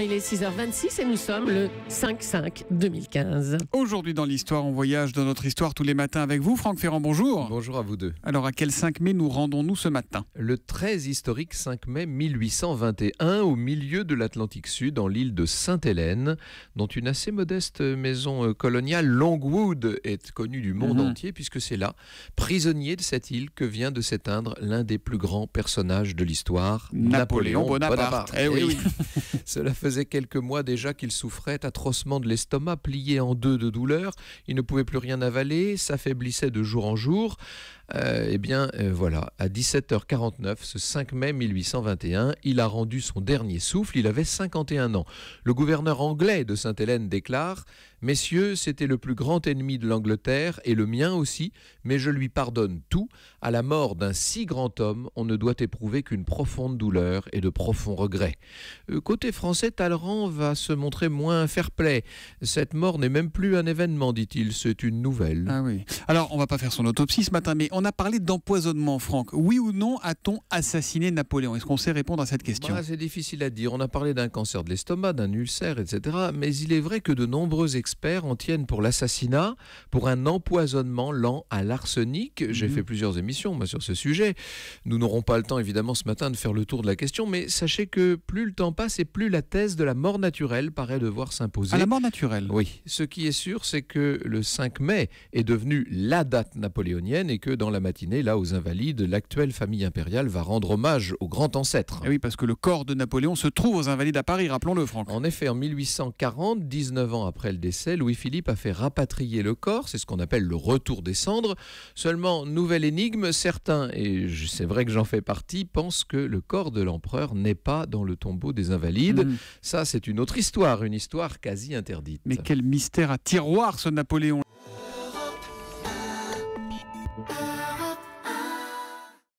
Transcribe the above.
il est 6h26 et nous sommes le 5-5-2015. Aujourd'hui dans l'histoire, on voyage dans notre histoire tous les matins avec vous. Franck Ferrand, bonjour. Bonjour à vous deux. Alors à quel 5 mai nous rendons-nous ce matin Le très historique 5 mai 1821 au milieu de l'Atlantique Sud, en l'île de Sainte-Hélène, dont une assez modeste maison euh, coloniale, Longwood, est connue du monde mhm. entier puisque c'est là, prisonnier de cette île, que vient de s'éteindre l'un des plus grands personnages de l'histoire, Napoléon, Bonaparte. Eh oui. Eh Cela ça faisait quelques mois déjà qu'il souffrait atrocement de l'estomac, plié en deux de douleur. Il ne pouvait plus rien avaler, s'affaiblissait de jour en jour. Euh, eh bien euh, voilà, à 17h49, ce 5 mai 1821, il a rendu son dernier souffle, il avait 51 ans. Le gouverneur anglais de Sainte-Hélène déclare Messieurs, c'était le plus grand ennemi de l'Angleterre et le mien aussi, mais je lui pardonne tout. À la mort d'un si grand homme, on ne doit éprouver qu'une profonde douleur et de profonds regrets. Euh, côté français, Talleyrand va se montrer moins fair-play. Cette mort n'est même plus un événement, dit-il, c'est une nouvelle. Ah Alors, on va pas faire son autopsie ce matin, mais on on a parlé d'empoisonnement, Franck. Oui ou non a-t-on assassiné Napoléon Est-ce qu'on sait répondre à cette question bah, C'est difficile à dire. On a parlé d'un cancer de l'estomac, d'un ulcère, etc. Mais il est vrai que de nombreux experts en tiennent pour l'assassinat, pour un empoisonnement lent à l'arsenic. J'ai mhm. fait plusieurs émissions sur ce sujet. Nous n'aurons pas le temps, évidemment, ce matin de faire le tour de la question, mais sachez que plus le temps passe et plus la thèse de la mort naturelle paraît devoir s'imposer. la mort naturelle Oui. Ce qui est sûr, c'est que le 5 mai est devenu la date napoléonienne et que dans la matinée, là, aux Invalides, l'actuelle famille impériale va rendre hommage au grand ancêtre eh oui, parce que le corps de Napoléon se trouve aux Invalides à Paris, rappelons-le, Franck. En effet, en 1840, 19 ans après le décès, Louis-Philippe a fait rapatrier le corps, c'est ce qu'on appelle le retour des cendres. Seulement, nouvelle énigme, certains, et c'est vrai que j'en fais partie, pensent que le corps de l'empereur n'est pas dans le tombeau des Invalides. Hmm. Ça, c'est une autre histoire, une histoire quasi interdite. Mais quel mystère à tiroir ce Napoléon